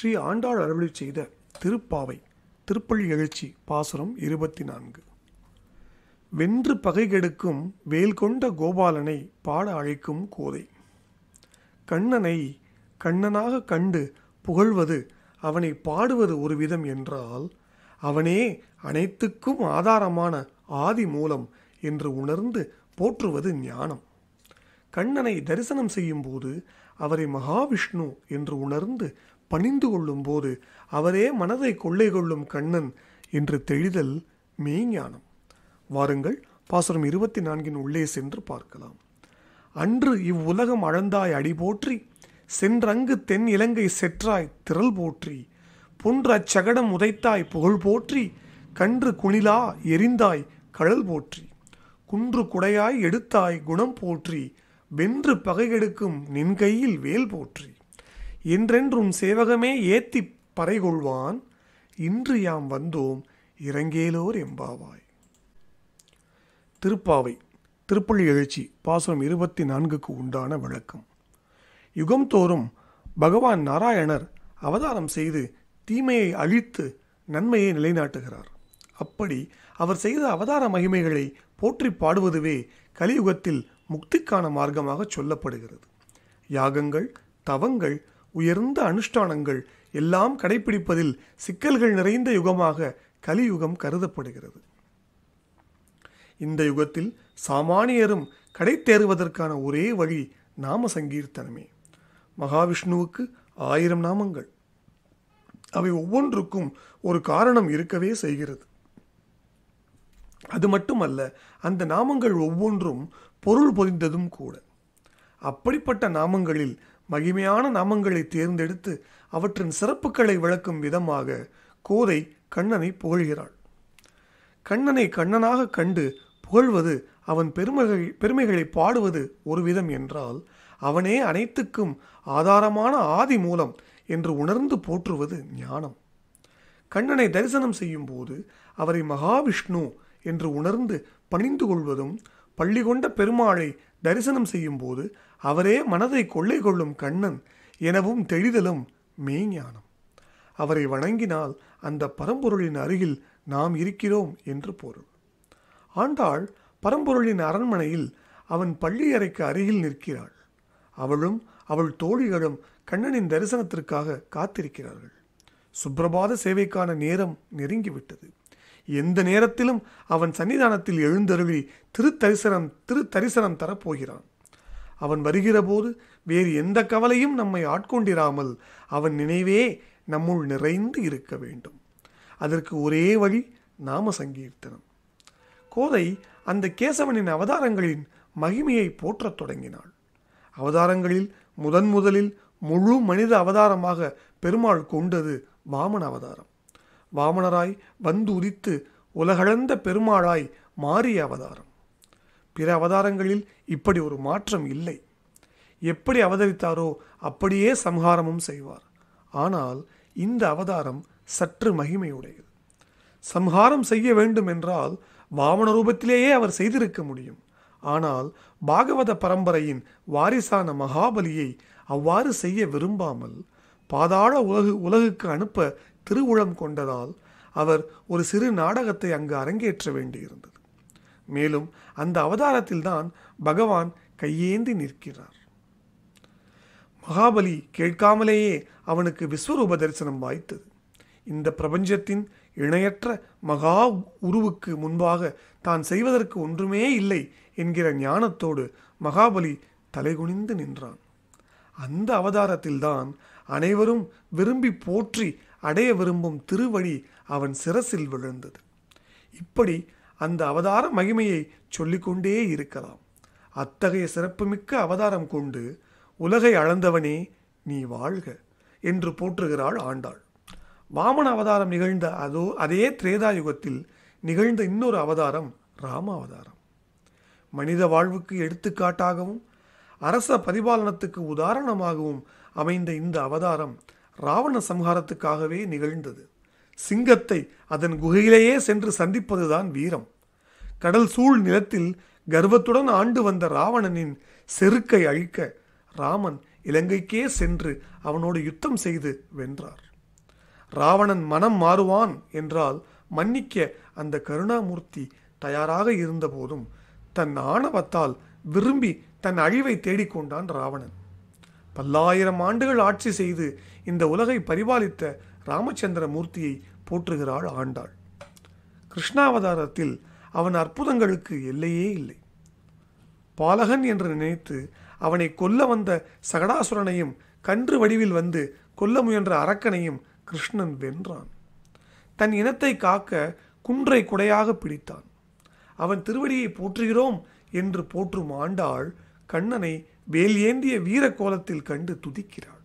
ஸ்ரீ ஆண்டாள் அறுவடை செய்த திருப்பாவை திருப்பள்ளி எழுச்சி பாசுரம் இருபத்தி நான்கு வென்று பகை கெடுக்கும் வேல் கொண்ட கோபாலனை பாட அழைக்கும் கோதை கண்ணனை கண்ணனாக கண்டு புகழ்வது அவனை பாடுவது ஒரு விதம் என்றால் அவனே அனைத்துக்கும் ஆதாரமான ஆதி மூலம் என்று உணர்ந்து போற்றுவது ஞானம் கண்ணனை தரிசனம் செய்யும்போது அவரை மகாவிஷ்ணு என்று உணர்ந்து பணிந்து கொள்ளும்போது அவரே மனதை கொள்ளை கொள்ளும் கண்ணன் என்று தெளிதல் மெய்ஞானம் வாருங்கள் பாசுரம் இருபத்தி நான்கின் உள்ளே சென்று பார்க்கலாம் அன்று இவ்வுலகம் அழந்தாய் அடி போற்றி சென்றங்கு தென் இலங்கை செற்றாய் திரள் போற்றி புன்ற சகடம் உதைத்தாய் புகழ் போற்றி கன்று குணிலா எரிந்தாய் கழல் போற்றி குன்று குடையாய் எடுத்தாய் குணம் போற்றி வென்று பகையெடுக்கும் நின் கையில் வேல் போற்றி என்றென்றும் சேவகமே ஏத்தி பறைகொள்வான் இன்று யாம் வந்தோம் இறங்கேலோர் எம்பாவாய் திருப்பாவை திருப்பள்ளி எழுச்சி பாசுரம் இருபத்தி நான்குக்கு உண்டான விளக்கம் யுகம் தோறும் பகவான் நாராயணர் அவதாரம் செய்து தீமையை அழித்து நன்மையை நிலைநாட்டுகிறார் அப்படி அவர் செய்த அவதார மகிமைகளை போற்றி பாடுவதுவே கலியுகத்தில் முக்திக்கான மார்க்கமாக சொல்லப்படுகிறது யாகங்கள் தவங்கள் உயர்ந்த அனுஷ்டானங்கள் எல்லாம் கடைபிடிப்பதில் சிக்கல்கள் நிறைந்த யுகமாக கலியுகம் கருதப்படுகிறது இந்த யுகத்தில் சாமானியரும் கடை தேறுவதற்கான ஒரே வழி நாம சங்கீர்த்தனமே மகாவிஷ்ணுவுக்கு ஆயிரம் நாமங்கள் அவை ஒவ்வொன்றுக்கும் ஒரு காரணம் இருக்கவே செய்கிறது அது மட்டுமல்ல அந்த நாமங்கள் ஒவ்வொன்றும் பொருள் பொதிந்ததும் கூட அப்படிப்பட்ட நாமங்களில் மகிமையான நாமங்களை தேர்ந்தெடுத்து அவற்றின் சிறப்புகளை விளக்கும் விதமாக கோதை கண்ணனை புகழ்கிறாள் கண்ணனை கண்ணனாக கண்டு புகழ்வது அவன் பெருமைகள் பெருமைகளை பாடுவது ஒரு விதம் என்றால் அவனே அனைத்துக்கும் ஆதாரமான ஆதி மூலம் என்று உணர்ந்து போற்றுவது ஞானம் கண்ணனை தரிசனம் செய்யும்போது அவரை மகாவிஷ்ணு என்று உணர்ந்து பணிந்து கொள்வதும் பள்ளி கொண்ட பெருமாளை தரிசனம் செய்யும் போது அவரே மனதை கொள்ளை கொள்ளும் கண்ணன் எனவும் தெளிதலும் மெய்ஞானம் அவரை வணங்கினால் அந்த பரம்பொருளின் அருகில் நாம் இருக்கிறோம் என்று பொருள் ஆண்டாள் பரம்பொருளின் அரண்மனையில் அவன் பள்ளி அறைக்கு அருகில் நிற்கிறாள் அவளும் அவள் தோழிகளும் கண்ணனின் தரிசனத்திற்காக காத்திருக்கிறார்கள் சுப்பிரபாத சேவைக்கான நேரம் நெருங்கிவிட்டது எந்த நேரத்திலும் அவன் சன்னிதானத்தில் எழுந்தருவி திருத்தரிசனம் திருத்தரிசனம் தரப்போகிறான் அவன் வருகிறபோது வேறு எந்த கவலையும் நம்மை ஆட்கொண்டிராமல் அவன் நினைவே நம்முள் நிறைந்து இருக்க வேண்டும் அதற்கு ஒரே வழி நாம சங்கீர்த்தனம் கோதை அந்த கேசவனின் அவதாரங்களின் மகிமையை போற்றத் தொடங்கினாள் அவதாரங்களில் முதன் முதலில் முழு மனித அவதாரமாக பெருமாள் கொண்டது வாமன் அவதாரம் வாமனராய் வந்து உதித்து உலகளந்த பெருமாளாய் மாறிய அவதாரம் பிற அவதாரங்களில் இப்படி ஒரு மாற்றம் இல்லை எப்படி அவதரித்தாரோ அப்படியே சம்ஹாரமும் செய்வார் ஆனால் இந்த அவதாரம் சற்று மகிமையுடையது சம்ஹாரம் செய்ய வேண்டும் என்றால் வாமன ரூபத்திலேயே அவர் செய்திருக்க முடியும் ஆனால் பாகவத பரம்பரையின் வாரிசான மகாபலியை அவ்வாறு செய்ய விரும்பாமல் பாதாள உலகு உலகுக்கு அனுப்ப திருவுளம் கொண்டதால் அவர் ஒரு சிறு நாடகத்தை அங்கு அரங்கேற்ற வேண்டியிருந்தது மேலும் அந்த அவதாரத்தில்தான் பகவான் கையேந்தி நிற்கிறார் மகாபலி கேட்காமலேயே அவனுக்கு விஸ்வரூப தரிசனம் வாய்த்தது இந்த பிரபஞ்சத்தின் இணையற்ற மகா உருவுக்கு முன்பாக தான் செய்வதற்கு ஒன்றுமே இல்லை என்கிற ஞானத்தோடு மகாபலி தலைகுனிந்து நின்றான் அந்த அவதாரத்தில்தான் அனைவரும் விரும்பி போற்றி அடைய விரும்பும் திருவடி அவன் சிரசில் விழுந்தது இப்படி அந்த அவதார மகிமையை சொல்லிக்கொண்டே இருக்கலாம் அத்தகைய சிறப்புமிக்க அவதாரம் கொண்டு உலகை அளந்தவனே நீ வாழ்க என்று போற்றுகிறாள் ஆண்டாள் வாமன அவதாரம் நிகழ்ந்த அதோ அதே திரேதா யுகத்தில் நிகழ்ந்த இன்னொரு அவதாரம் ராம அவதாரம் மனித வாழ்வுக்கு எடுத்துக்காட்டாகவும் அரச பரிபாலனத்துக்கு உதாரணமாகவும் அமைந்த இந்த அவதாரம் ராவண சம்ஹாரத்துக்காகவே நிகழ்ந்தது சிங்கத்தை அதன் குகையிலேயே சென்று சந்திப்பதுதான் வீரம் கடல் சூழ் நிலத்தில் கர்வத்துடன் ஆண்டு வந்த ராவணனின் செருக்கை அழிக்க ராமன் இலங்கைக்கே சென்று அவனோடு யுத்தம் செய்து வென்றார் ராவணன் மனம் மாறுவான் என்றால் மன்னிக்க அந்த கருணாமூர்த்தி தயாராக இருந்தபோதும் தன் ஆணவத்தால் விரும்பி தன் அழிவை தேடிக்கொண்டான் ராவணன் பல்லாயிரம் ஆண்டுகள் ஆட்சி செய்து இந்த உலகை பரிபாலித்த ராமச்சந்திர மூர்த்தியை போற்றுகிறாள் ஆண்டாள் கிருஷ்ணாவதாரத்தில் அவன் அற்புதங்களுக்கு எல்லையே இல்லை பாலகன் என்று நினைத்து அவனை கொல்ல வந்த சகடாசுரனையும் கன்று வடிவில் வந்து கொல்ல முயன்ற அரக்கனையும் கிருஷ்ணன் வென்றான் தன் இனத்தை காக்க குன்றை குடையாக பிடித்தான் அவன் திருவடியை போற்றுகிறோம் என்று போற்றும் ஆண்டாள் கண்ணனை வேல் ஏந்திய வீர கோலத்தில் கண்டு துதிக்கிறாள்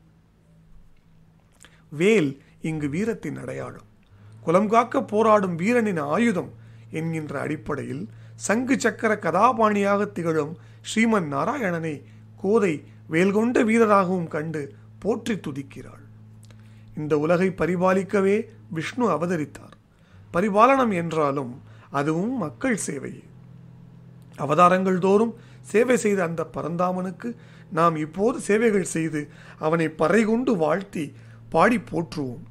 வேல் இங்கு வீரத்தின் அடையாளம் குலம் காக்க போராடும் வீரனின் ஆயுதம் என்கின்ற அடிப்படையில் சங்கு சக்கர கதாபாணியாக திகழும் ஸ்ரீமன் நாராயணனை கோதை வேல்கொண்ட வீரராகவும் கண்டு போற்றி துதிக்கிறாள் இந்த உலகை பரிபாலிக்கவே விஷ்ணு அவதரித்தார் பரிபாலனம் என்றாலும் அதுவும் மக்கள் சேவையே அவதாரங்கள் தோறும் சேவை செய்த அந்த பரந்தாமனுக்கு நாம் இப்போது சேவைகள் செய்து அவனை பறைகொண்டு வாழ்த்தி பாடி போற்றுவோம்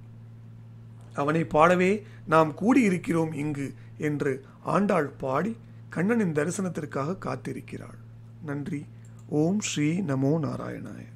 அவனை பாடவே நாம் கூடியிருக்கிறோம் இங்கு என்று ஆண்டாள் பாடி கண்ணனின் தரிசனத்திற்காக காத்திருக்கிறாள் நன்றி ஓம் ஸ்ரீ நமோ நாராயணாய